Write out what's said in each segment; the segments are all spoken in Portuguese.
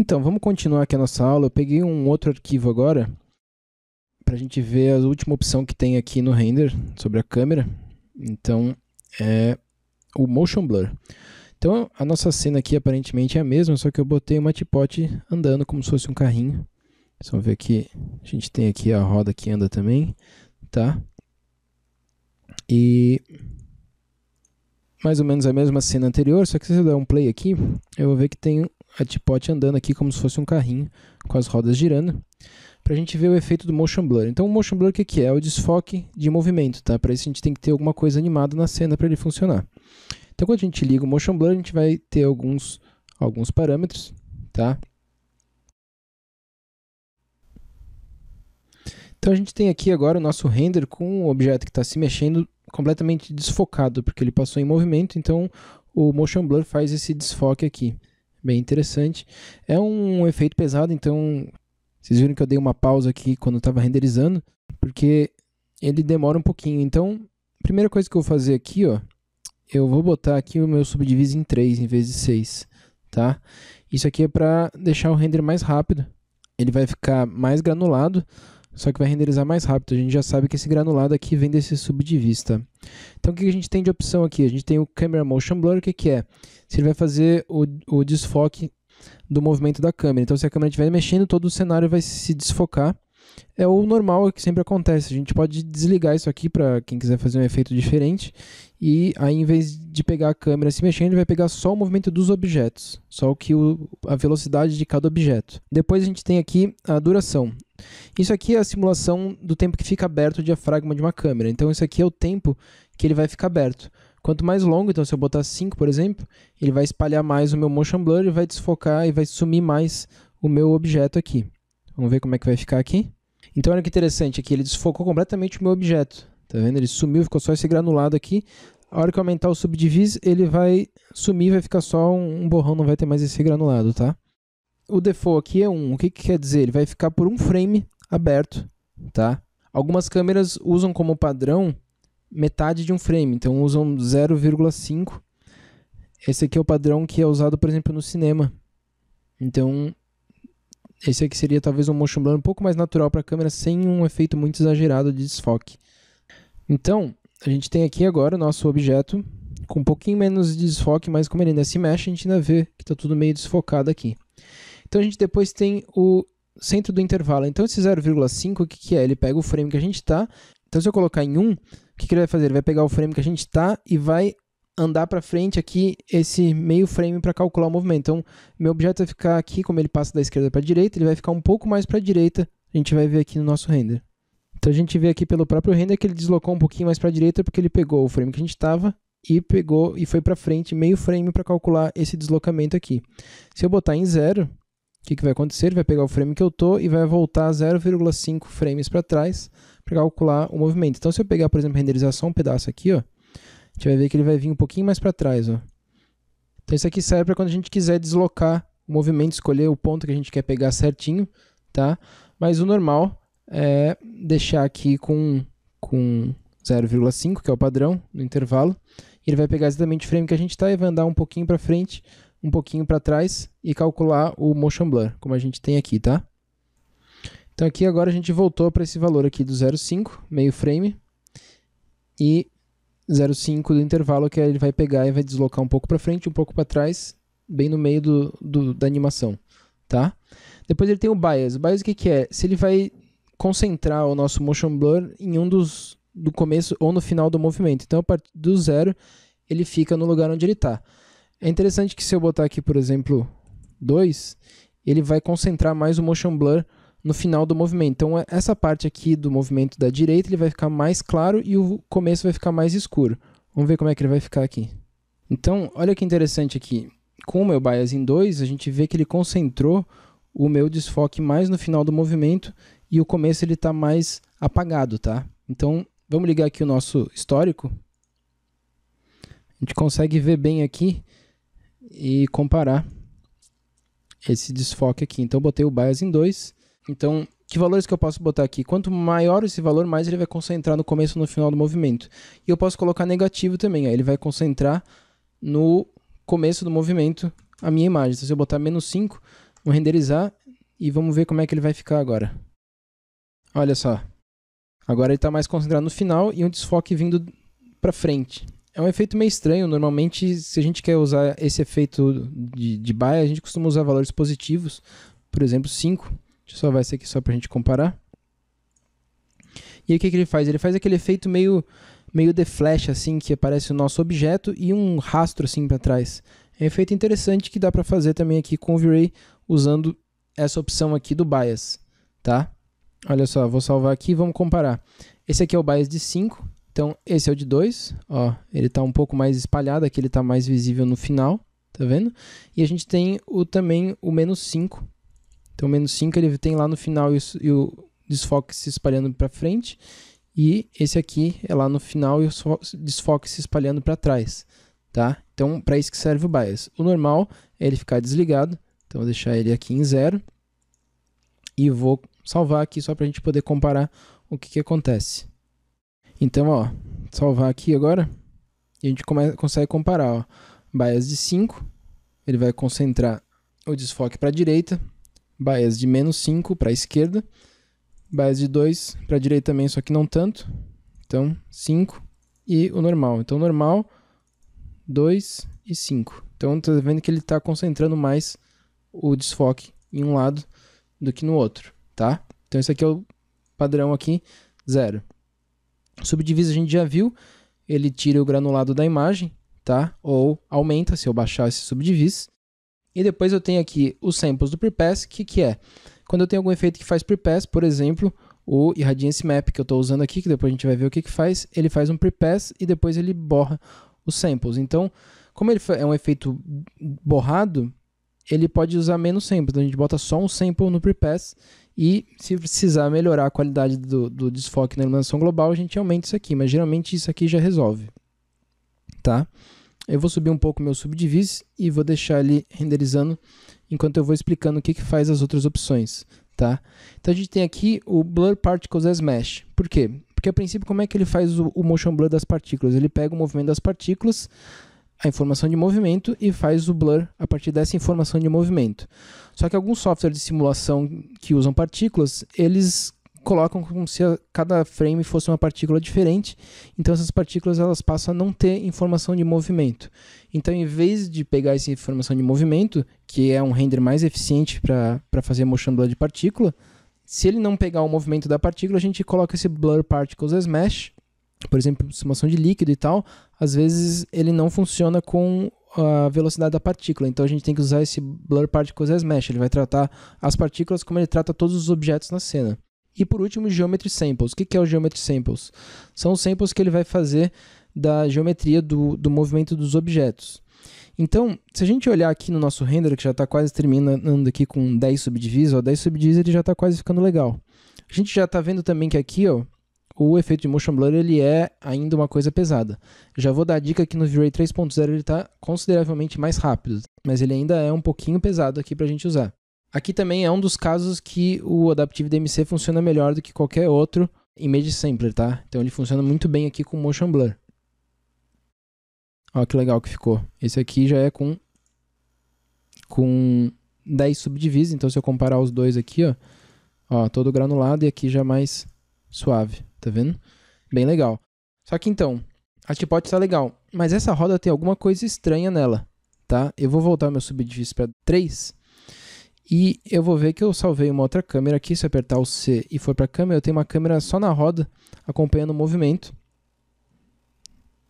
Então, vamos continuar aqui a nossa aula. Eu peguei um outro arquivo agora para a gente ver a última opção que tem aqui no render sobre a câmera. Então, é o Motion Blur. Então, a nossa cena aqui aparentemente é a mesma, só que eu botei uma tipote andando como se fosse um carrinho. Vocês vão ver que a gente tem aqui a roda que anda também, tá? E mais ou menos a mesma cena anterior, só que se eu der um play aqui, eu vou ver que tem a tipote andando aqui como se fosse um carrinho com as rodas girando, para a gente ver o efeito do motion blur. Então o motion blur o que, é? É o desfoque de movimento, tá? Para isso a gente tem que ter alguma coisa animada na cena para ele funcionar. Então quando a gente liga o motion blur, a gente vai ter alguns, alguns parâmetros, tá? Então a gente tem aqui agora o nosso render com um objeto que está se mexendo completamente desfocado, porque ele passou em movimento, então o motion blur faz esse desfoque aqui bem interessante. É um efeito pesado, então vocês viram que eu dei uma pausa aqui quando estava renderizando, porque ele demora um pouquinho. Então, a primeira coisa que eu vou fazer aqui, ó, eu vou botar aqui o meu subdiviso em 3 em vez de 6, tá? Isso aqui é para deixar o render mais rápido. Ele vai ficar mais granulado, só que vai renderizar mais rápido. A gente já sabe que esse granulado aqui vem desse subdivista. Então o que a gente tem de opção aqui? A gente tem o Camera Motion Blur, que, que é? Se ele vai fazer o, o desfoque do movimento da câmera. Então se a câmera estiver mexendo, todo o cenário vai se desfocar. É o normal é que sempre acontece. A gente pode desligar isso aqui para quem quiser fazer um efeito diferente. E aí, em vez de pegar a câmera se mexendo, ele vai pegar só o movimento dos objetos, só o que o, a velocidade de cada objeto. Depois a gente tem aqui a duração. Isso aqui é a simulação do tempo que fica aberto o diafragma de uma câmera. Então, isso aqui é o tempo que ele vai ficar aberto. Quanto mais longo, então se eu botar 5, por exemplo, ele vai espalhar mais o meu motion blur e vai desfocar e vai sumir mais o meu objeto aqui. Vamos ver como é que vai ficar aqui. Então olha que interessante aqui, ele desfocou completamente o meu objeto. Tá vendo? Ele sumiu, ficou só esse granulado aqui. A hora que eu aumentar o subdivise, ele vai sumir, vai ficar só um borrão, não vai ter mais esse granulado, tá? o default aqui é 1. O que, que quer dizer? Ele vai ficar por um frame aberto, tá? Algumas câmeras usam como padrão metade de um frame, então usam 0,5. Esse aqui é o padrão que é usado, por exemplo, no cinema. Então, esse aqui seria talvez um motion blur um pouco mais natural para a câmera, sem um efeito muito exagerado de desfoque. Então, a gente tem aqui agora o nosso objeto com um pouquinho menos de desfoque, mas como ele ainda se mexe, a gente ainda vê que está tudo meio desfocado aqui. Então a gente depois tem o centro do intervalo. Então esse 0,5, o que, que é? Ele pega o frame que a gente está. Então se eu colocar em 1, o que, que ele vai fazer? Ele vai pegar o frame que a gente está e vai andar para frente aqui esse meio frame para calcular o movimento. Então, meu objeto vai ficar aqui, como ele passa da esquerda para a direita, ele vai ficar um pouco mais para a direita. A gente vai ver aqui no nosso render. Então, a gente vê aqui pelo próprio render que ele deslocou um pouquinho mais para a direita porque ele pegou o frame que a gente estava e pegou e foi para frente meio frame para calcular esse deslocamento aqui. Se eu botar em zero, que, que vai acontecer? Ele vai pegar o frame que eu tô e vai voltar 0,5 frames para trás para calcular o movimento. Então, se eu pegar, por exemplo, renderização um pedaço aqui, ó, a gente vai ver que ele vai vir um pouquinho mais para trás. Ó. Então, isso aqui serve para quando a gente quiser deslocar o movimento, escolher o ponto que a gente quer pegar certinho, tá? Mas o normal é deixar aqui com, com 0,5, que é o padrão, no intervalo. Ele vai pegar exatamente o frame que a gente está e vai andar um pouquinho para frente um pouquinho para trás e calcular o motion blur, como a gente tem aqui, tá? Então aqui agora a gente voltou para esse valor aqui do 0,5, meio frame, e 0,5 do intervalo que ele vai pegar e vai deslocar um pouco para frente, um pouco para trás, bem no meio do, do, da animação, tá? Depois ele tem o bias. O bias o que, que é? Se ele vai concentrar o nosso motion blur em um dos do começo ou no final do movimento. Então a partir do zero ele fica no lugar onde ele está. É interessante que se eu botar aqui, por exemplo, 2, ele vai concentrar mais o motion blur no final do movimento. Então é, essa parte aqui do movimento da direita ele vai ficar mais claro e o começo vai ficar mais escuro. Vamos ver como é que ele vai ficar aqui. Então, olha que interessante aqui. Com o meu bias em 2, a gente vê que ele concentrou o meu desfoque mais no final do movimento e o começo ele está mais apagado, tá? Então, vamos ligar aqui o nosso histórico. A gente consegue ver bem aqui e comparar esse desfoque aqui. Então, botei o bias em 2. Então, que valores que eu posso botar aqui? Quanto maior esse valor, mais ele vai concentrar no começo e no final do movimento. E eu posso colocar negativo também, aí ele vai concentrar no começo do movimento a minha imagem. Então, se eu botar menos 5, vou renderizar e vamos ver como é que ele vai ficar agora. Olha só. Agora ele está mais concentrado no final e um desfoque vindo para frente é um efeito meio estranho. Normalmente, se a gente quer usar esse efeito de, de Bayer, a gente costuma usar valores positivos. Por exemplo, 5. Deixa eu salvar esse aqui só para a gente comparar. E aí o que, que ele faz? Ele faz aquele efeito meio meio de flash assim que aparece o nosso objeto e um rastro assim para trás. É um efeito interessante que dá para fazer também aqui com o V-Ray usando essa opção aqui do bias, tá? Olha só, vou salvar aqui e vamos comparar. Esse aqui é o bias de 5 então, esse é o de 2, ó, ele tá um pouco mais espalhado, aqui ele tá mais visível no final, tá vendo? E a gente tem o também o menos 5. Então, o menos 5 ele tem lá no final e o, e o desfoque se espalhando para frente, e esse aqui é lá no final e o desfoque se espalhando para trás, tá? Então, para isso que serve o bias. O normal é ele ficar desligado, então vou deixar ele aqui em zero e vou salvar aqui só para a gente poder comparar o que, que acontece. Então, ó, salvar aqui agora. E a gente consegue comparar, ó. Bias de 5, ele vai concentrar o desfoque para a direita. Bias de menos 5 para a esquerda. Bias de 2 para a direita também, só que não tanto. Então, 5 e o normal. Então, normal, 2 e 5. Então, tá vendo que ele está concentrando mais o desfoque em um lado do que no outro, tá? Então, esse aqui é o padrão aqui, 0. Subdivisa a gente já viu, ele tira o granulado da imagem, tá? Ou aumenta se eu baixar esse subdivis. E depois eu tenho aqui os samples do prepass, que que é? Quando eu tenho algum efeito que faz prepass, por exemplo, o Irradiance Map que eu estou usando aqui, que depois a gente vai ver o que, que faz, ele faz um prepass e depois ele borra os samples. Então, como ele é um efeito borrado, ele pode usar menos samples. Então a gente bota só um sample no prepass e se precisar melhorar a qualidade do, do desfoque na iluminação global, a gente aumenta isso aqui, mas geralmente isso aqui já resolve. Tá? Eu vou subir um pouco meu subdivise e vou deixar ele renderizando enquanto eu vou explicando o que, que faz as outras opções. Tá? Então a gente tem aqui o Blur Particles as Mesh. Por quê? Porque a princípio como é que ele faz o, o motion blur das partículas? Ele pega o movimento das partículas, a informação de movimento e faz o blur a partir dessa informação de movimento. Só que alguns softwares de simulação que usam partículas, eles colocam como se cada frame fosse uma partícula diferente. Então essas partículas elas passam a não ter informação de movimento. Então em vez de pegar essa informação de movimento, que é um render mais eficiente para fazer motion blur de partícula, se ele não pegar o movimento da partícula, a gente coloca esse blur particles as mesh por exemplo, simulação de líquido e tal, às vezes ele não funciona com a velocidade da partícula. Então a gente tem que usar esse Blur Particles as Mesh. Ele vai tratar as partículas como ele trata todos os objetos na cena. E por último, Geometry Samples. O que é o Geometry Samples? São os samples que ele vai fazer da geometria do, do movimento dos objetos. Então, se a gente olhar aqui no nosso render, que já está quase terminando aqui com 10 subdivisos, 10 ele já está quase ficando legal. A gente já está vendo também que aqui, ó, o efeito de motion blur ele é ainda uma coisa pesada. Já vou dar a dica que no V-Ray 3.0 ele está consideravelmente mais rápido, mas ele ainda é um pouquinho pesado aqui para a gente usar. Aqui também é um dos casos que o Adaptive DMC funciona melhor do que qualquer outro Image Sampler, tá? Então ele funciona muito bem aqui com Motion Blur. Olha que legal que ficou. Esse aqui já é com com 10 subdivisas, então se eu comparar os dois aqui, ó, ó todo granulado e aqui já mais suave tá vendo? Bem legal. Só que então, a tipote tá legal, mas essa roda tem alguma coisa estranha nela, tá? Eu vou voltar meu subdifício para 3 e eu vou ver que eu salvei uma outra câmera aqui, se eu apertar o C e for para câmera, eu tenho uma câmera só na roda acompanhando o movimento.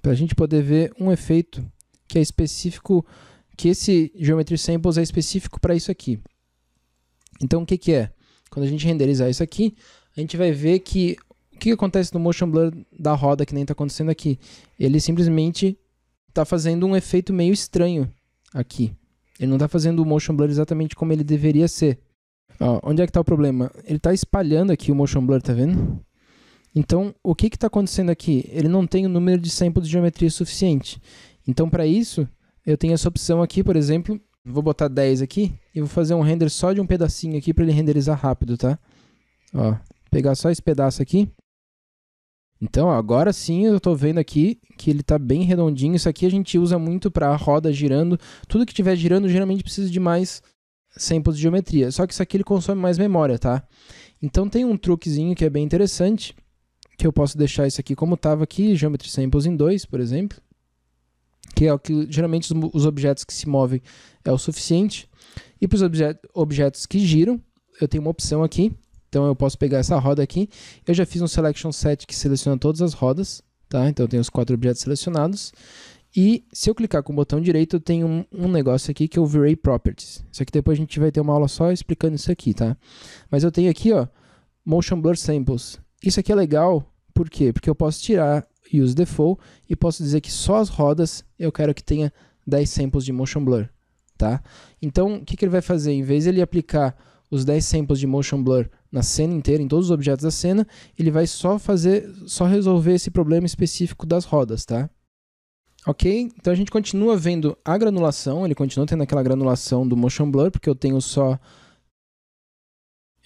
Pra gente poder ver um efeito que é específico, que esse Geometry Samples é específico para isso aqui. Então o que, que é? Quando a gente renderizar isso aqui, a gente vai ver que que acontece no motion blur da roda, que nem está acontecendo aqui? Ele simplesmente está fazendo um efeito meio estranho aqui. Ele não está fazendo o motion blur exatamente como ele deveria ser. Ó, onde é que está o problema? Ele está espalhando aqui o motion blur, tá vendo? Então, o que está acontecendo aqui? Ele não tem o número de samples de geometria suficiente. Então, para isso, eu tenho essa opção aqui, por exemplo, vou botar 10 aqui e vou fazer um render só de um pedacinho aqui para ele renderizar rápido, tá? Ó, pegar só esse pedaço aqui então, agora sim eu estou vendo aqui que ele está bem redondinho. Isso aqui a gente usa muito para roda girando. Tudo que estiver girando geralmente precisa de mais samples de geometria. Só que isso aqui ele consome mais memória, tá? Então tem um truquezinho que é bem interessante, que eu posso deixar isso aqui como estava aqui, Geometry Samples em 2, por exemplo, que é o que geralmente os, os objetos que se movem é o suficiente. E para os objet objetos que giram, eu tenho uma opção aqui, então eu posso pegar essa roda aqui. Eu já fiz um selection set que seleciona todas as rodas, tá? Então eu tenho os quatro objetos selecionados. E se eu clicar com o botão direito, eu tenho um, um negócio aqui que é o Array Properties. Isso aqui depois a gente vai ter uma aula só explicando isso aqui, tá? Mas eu tenho aqui, ó, Motion Blur Samples. Isso aqui é legal, por quê? Porque eu posso tirar Use Default e posso dizer que só as rodas eu quero que tenha 10 samples de Motion Blur, tá? Então, o que, que ele vai fazer? Em vez de ele aplicar os 10 samples de motion blur na cena inteira, em todos os objetos da cena, ele vai só fazer, só resolver esse problema específico das rodas, tá? Ok? Então a gente continua vendo a granulação, ele continua tendo aquela granulação do motion blur, porque eu tenho só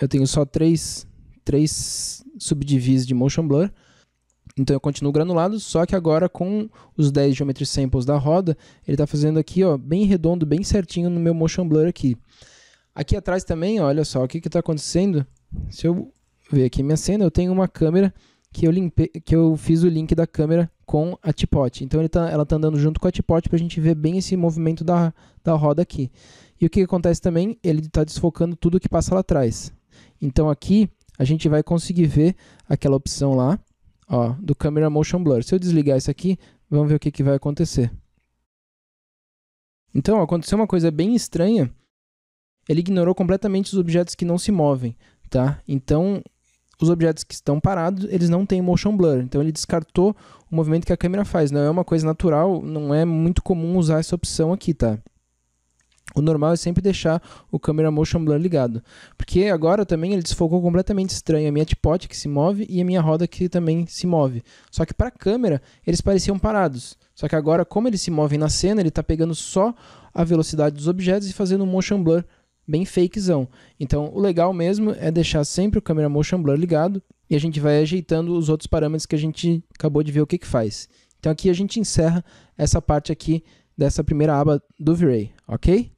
eu tenho só três, três subdivis de motion blur. Então eu continuo granulado, só que agora com os 10 geometry samples da roda, ele está fazendo aqui, ó, bem redondo, bem certinho no meu motion blur aqui. Aqui atrás também, olha só, o que está acontecendo? Se eu ver aqui minha cena, eu tenho uma câmera que eu, limpei, que eu fiz o link da câmera com a tipote. Então tá, ela está andando junto com a tipote para a gente ver bem esse movimento da, da roda aqui. E o que acontece também? Ele está desfocando tudo que passa lá atrás. Então aqui a gente vai conseguir ver aquela opção lá ó, do Camera Motion Blur. Se eu desligar isso aqui, vamos ver o que, que vai acontecer. Então aconteceu uma coisa bem estranha ele ignorou completamente os objetos que não se movem, tá? Então, os objetos que estão parados, eles não têm motion blur. Então ele descartou o movimento que a câmera faz. Não é uma coisa natural, não é muito comum usar essa opção aqui, tá? O normal é sempre deixar o câmera motion blur ligado. Porque agora também ele desfocou completamente estranho a minha tipote que se move e a minha roda que também se move. Só que para a câmera eles pareciam parados. Só que agora como eles se movem na cena, ele está pegando só a velocidade dos objetos e fazendo um motion blur bem fakezão. Então, o legal mesmo é deixar sempre o Camera Motion Blur ligado e a gente vai ajeitando os outros parâmetros que a gente acabou de ver o que, que faz. Então, aqui a gente encerra essa parte aqui dessa primeira aba do V-Ray, ok?